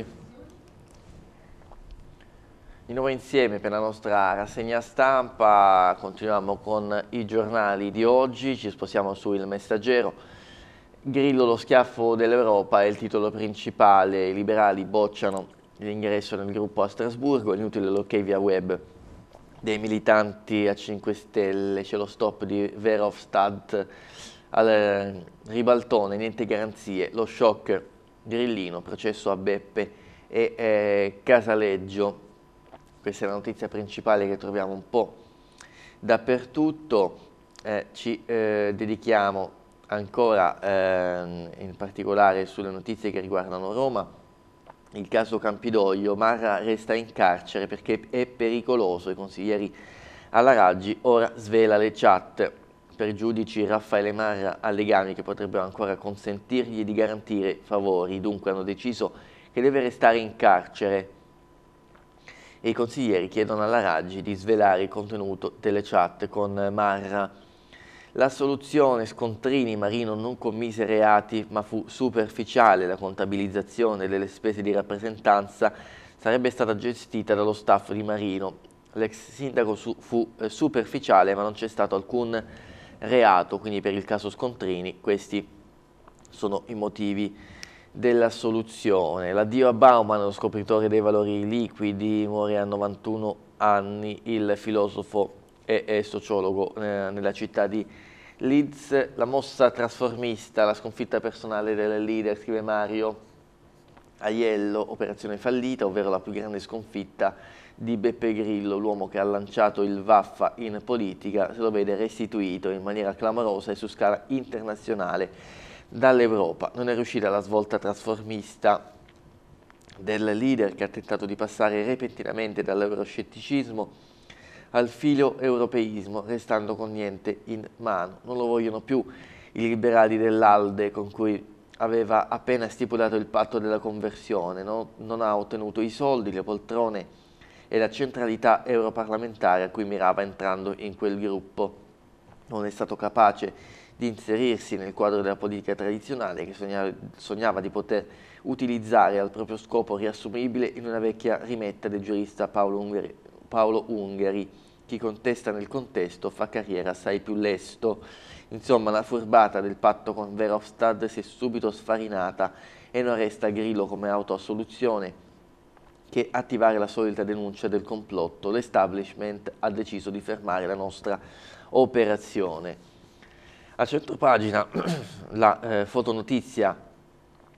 tutti. Di nuovo insieme per la nostra rassegna stampa, continuiamo con i giornali di oggi, ci spostiamo su Il Messaggero. Grillo lo schiaffo dell'Europa è il titolo principale, i liberali bocciano l'ingresso nel gruppo a Strasburgo, inutile l'ok via web dei militanti a 5 Stelle, c'è lo stop di Verhofstadt al ribaltone, niente garanzie, lo shock Grillino, processo a Beppe e eh, Casaleggio. Questa è la notizia principale che troviamo un po' dappertutto. Eh, ci eh, dedichiamo ancora ehm, in particolare sulle notizie che riguardano Roma. Il caso Campidoglio, Marra resta in carcere perché è pericoloso, i consiglieri alla Raggi ora svela le chat per i giudici Raffaele Marra Allegani che potrebbero ancora consentirgli di garantire favori, dunque hanno deciso che deve restare in carcere e i consiglieri chiedono alla Raggi di svelare il contenuto delle chat con Marra. La soluzione Scontrini Marino non commise reati ma fu superficiale, la contabilizzazione delle spese di rappresentanza sarebbe stata gestita dallo staff di Marino. L'ex sindaco fu eh, superficiale ma non c'è stato alcun reato, quindi per il caso Scontrini questi sono i motivi della soluzione. L'addio a Bauman, lo scopritore dei valori liquidi, muore a 91 anni, il filosofo e sociologo eh, nella città di Leeds. La mossa trasformista, la sconfitta personale del leader, scrive Mario Aiello, operazione fallita, ovvero la più grande sconfitta di Beppe Grillo, l'uomo che ha lanciato il Vaffa in politica, se lo vede restituito in maniera clamorosa e su scala internazionale dall'Europa. Non è riuscita la svolta trasformista del leader che ha tentato di passare repentinamente dall'euroscetticismo al filo europeismo, restando con niente in mano. Non lo vogliono più i liberali dell'Alde con cui aveva appena stipulato il patto della conversione, no? non ha ottenuto i soldi, le poltrone e la centralità europarlamentare a cui mirava entrando in quel gruppo. Non è stato capace di inserirsi nel quadro della politica tradizionale che sognava, di poter utilizzare al proprio scopo riassumibile in una vecchia rimetta del giurista Paolo Ungheri. Paolo Ungeri. Chi contesta nel contesto fa carriera assai più lesto. Insomma, la furbata del patto con Verhofstadt si è subito sfarinata e non resta Grillo come autoassoluzione che attivare la solita denuncia del complotto. L'establishment ha deciso di fermare la nostra operazione. A centro pagina la eh, fotonotizia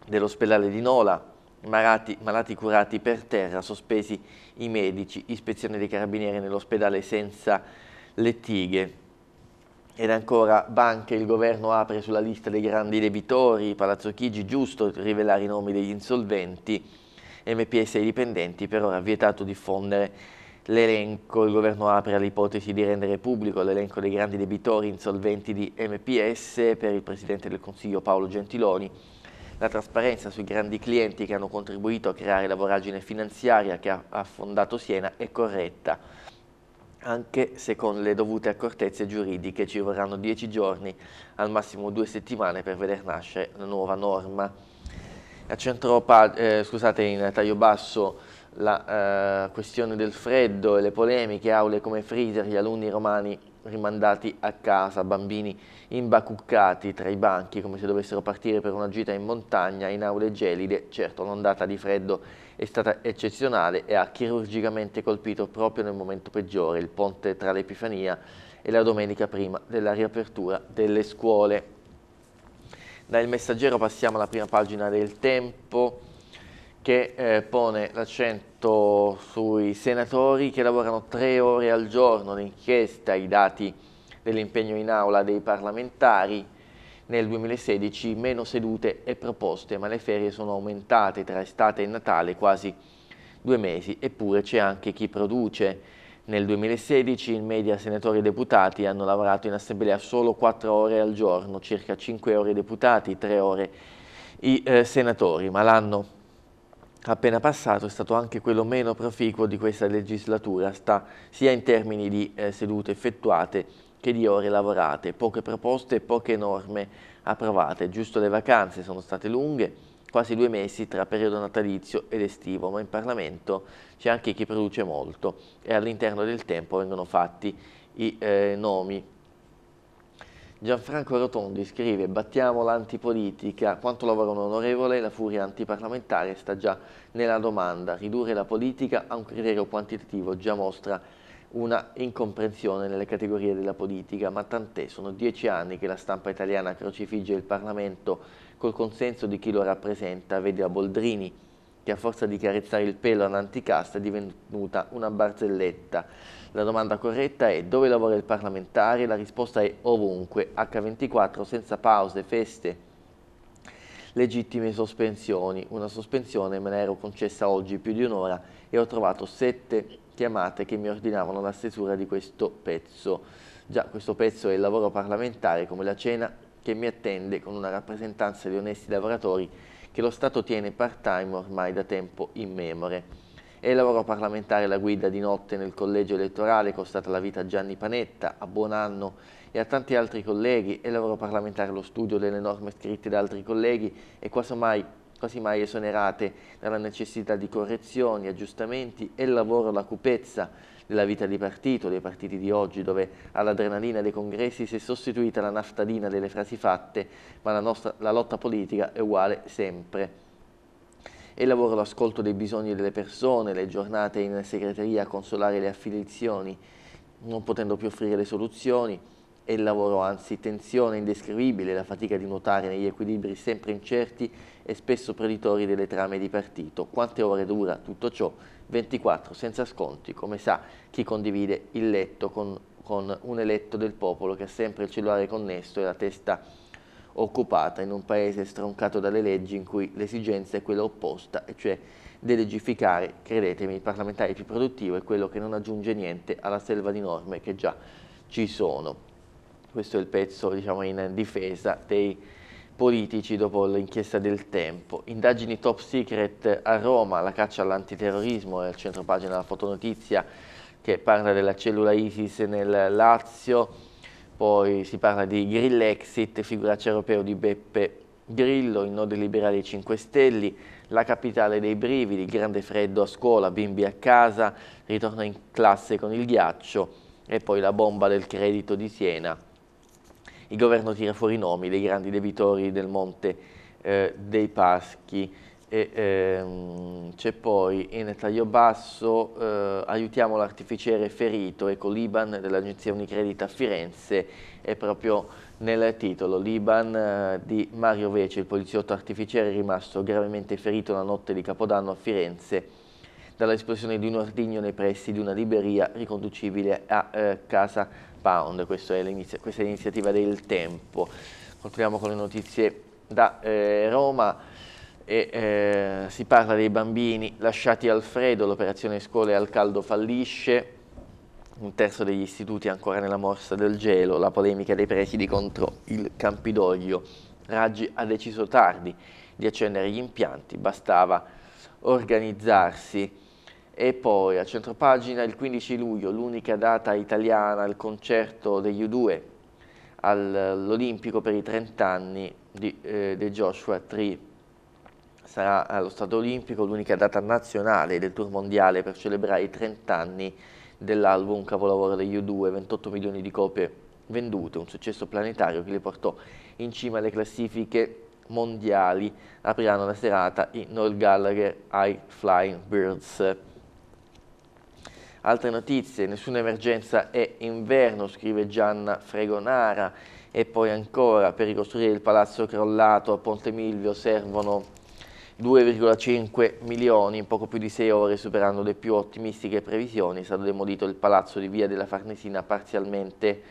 dell'ospedale di Nola, malati, malati curati per terra, sospesi i medici, ispezione dei carabinieri nell'ospedale senza lettighe. Ed ancora banche, il governo apre sulla lista dei grandi debitori, Palazzo Chigi, giusto rivelare i nomi degli insolventi, MPS ai dipendenti, per ora ha vietato diffondere l'elenco, il governo apre l'ipotesi di rendere pubblico l'elenco dei grandi debitori insolventi di MPS per il Presidente del Consiglio Paolo Gentiloni. La trasparenza sui grandi clienti che hanno contribuito a creare la voragine finanziaria che ha affondato Siena è corretta, anche se con le dovute accortezze giuridiche ci vorranno dieci giorni, al massimo due settimane per veder nascere la nuova norma. A centro, eh, scusate, in taglio basso la eh, questione del freddo e le polemiche, aule come freezer, gli alunni romani rimandati a casa, bambini imbacuccati tra i banchi come se dovessero partire per una gita in montagna in aule gelide. Certo, l'ondata di freddo è stata eccezionale e ha chirurgicamente colpito proprio nel momento peggiore, il ponte tra l'Epifania e la domenica prima della riapertura delle scuole. Dal messaggero passiamo alla prima pagina del tempo che eh, pone l'accento sui senatori che lavorano tre ore al giorno, l'inchiesta, i dati dell'impegno in aula dei parlamentari, nel 2016 meno sedute e proposte, ma le ferie sono aumentate tra estate e Natale quasi due mesi, eppure c'è anche chi produce nel 2016 in media senatori e deputati hanno lavorato in assemblea solo 4 ore al giorno, circa 5 ore i deputati, 3 ore i eh, senatori, ma l'anno appena passato è stato anche quello meno proficuo di questa legislatura, sta sia in termini di eh, sedute effettuate che di ore lavorate, poche proposte e poche norme approvate, giusto le vacanze sono state lunghe, quasi due mesi tra periodo natalizio ed estivo, ma in Parlamento c'è anche chi produce molto e all'interno del tempo vengono fatti i eh, nomi. Gianfranco Rotondi scrive «Battiamo l'antipolitica, quanto lavora un onorevole, la furia antiparlamentare sta già nella domanda, ridurre la politica a un criterio quantitativo già mostra una incomprensione nelle categorie della politica, ma tant'è, sono dieci anni che la stampa italiana crocifigge il Parlamento col consenso di chi lo rappresenta, vedeva Boldrini, che a forza di carezzare il pelo a è divenuta una barzelletta. La domanda corretta è dove lavora il parlamentare? La risposta è ovunque, H24, senza pause, feste, legittime sospensioni. Una sospensione me l'ero concessa oggi più di un'ora e ho trovato sette chiamate che mi ordinavano la stesura di questo pezzo. Già, questo pezzo è il lavoro parlamentare come la cena che mi attende con una rappresentanza di onesti lavoratori che lo Stato tiene part-time ormai da tempo immemore. È il lavoro parlamentare la guida di notte nel collegio elettorale, costata la vita a Gianni Panetta, a Buonanno e a tanti altri colleghi, è il lavoro parlamentare lo studio delle norme scritte da altri colleghi e quasi mai quasi mai esonerate dalla necessità di correzioni, aggiustamenti e il lavoro alla cupezza della vita di partito, dei partiti di oggi, dove all'adrenalina dei congressi si è sostituita la naftalina delle frasi fatte, ma la, nostra, la lotta politica è uguale sempre e lavoro all'ascolto dei bisogni delle persone, le giornate in segreteria a consolare le affiliazioni, non potendo più offrire le soluzioni, e il lavoro, anzi tensione indescrivibile, la fatica di nuotare negli equilibri sempre incerti e spesso preditori delle trame di partito. Quante ore dura tutto ciò? 24 senza sconti, come sa chi condivide il letto con, con un eletto del popolo che ha sempre il cellulare connesso e la testa occupata in un paese stroncato dalle leggi in cui l'esigenza è quella opposta, e cioè delegificare, credetemi, il parlamentare più produttivo è quello che non aggiunge niente alla selva di norme che già ci sono questo è il pezzo diciamo, in difesa dei politici dopo l'inchiesta del tempo. Indagini top secret a Roma, la caccia all'antiterrorismo, è al centro pagina la fotonotizia che parla della cellula ISIS nel Lazio, poi si parla di Exit, figuraccia europeo di Beppe Grillo, il nodo liberale dei 5 Stelle, la capitale dei brividi, grande freddo a scuola, bimbi a casa, ritorno in classe con il ghiaccio e poi la bomba del credito di Siena il governo tira fuori i nomi dei grandi debitori del Monte eh, dei Paschi, ehm, c'è poi in taglio basso eh, aiutiamo l'artificiere ferito, ecco l'Iban dell'agenzia Unicredit a Firenze è proprio nel titolo l'Iban eh, di Mario Vece, il poliziotto artificiere rimasto gravemente ferito la notte di Capodanno a Firenze dall'esplosione di un ordigno nei pressi di una libreria riconducibile a eh, casa Pound, questa è l'iniziativa del tempo. Continuiamo con le notizie da eh, Roma. E, eh, si parla dei bambini lasciati al freddo, l'operazione scuole al caldo fallisce, un terzo degli istituti ancora nella morsa del gelo, la polemica dei presidi contro il Campidoglio. Raggi ha deciso tardi di accendere gli impianti, bastava organizzarsi. E poi a centropagina il 15 luglio, l'unica data italiana, il concerto degli U2 all'Olimpico per i 30 anni di, eh, di Joshua Tree. Sarà allo Stato Olimpico l'unica data nazionale del tour mondiale per celebrare i 30 anni dell'album capolavoro degli U2, 28 milioni di copie vendute, un successo planetario che li portò in cima alle classifiche mondiali apriranno la serata i Noel Gallagher High Flying Birds. Altre notizie, nessuna emergenza è inverno, scrive Gianna Fregonara. E poi ancora, per ricostruire il palazzo crollato a Ponte Milvio servono 2,5 milioni in poco più di 6 ore, superando le più ottimistiche previsioni. È stato demolito il palazzo di Via della Farnesina parzialmente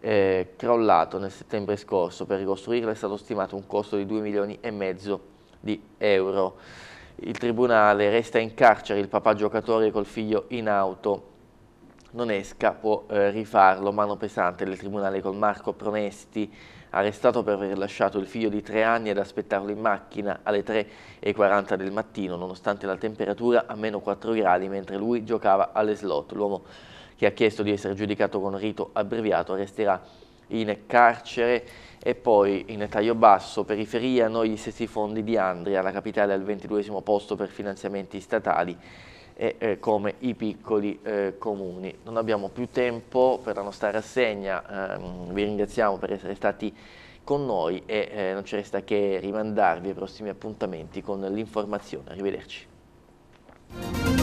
eh, crollato nel settembre scorso. Per ricostruirlo è stato stimato un costo di 2 milioni e mezzo di euro il tribunale, resta in carcere il papà giocatore col figlio in auto, non esca, può eh, rifarlo, mano pesante del tribunale con Marco Pronesti, arrestato per aver lasciato il figlio di tre anni ad aspettarlo in macchina alle 3.40 del mattino, nonostante la temperatura a meno 4 gradi, mentre lui giocava alle slot. L'uomo che ha chiesto di essere giudicato con rito abbreviato resterà in carcere e poi in taglio basso, periferia, noi gli stessi fondi di Andria, la capitale al 22 posto per finanziamenti statali e eh, come i piccoli eh, comuni. Non abbiamo più tempo per la nostra rassegna, ehm, vi ringraziamo per essere stati con noi e eh, non ci resta che rimandarvi ai prossimi appuntamenti con l'informazione. Arrivederci.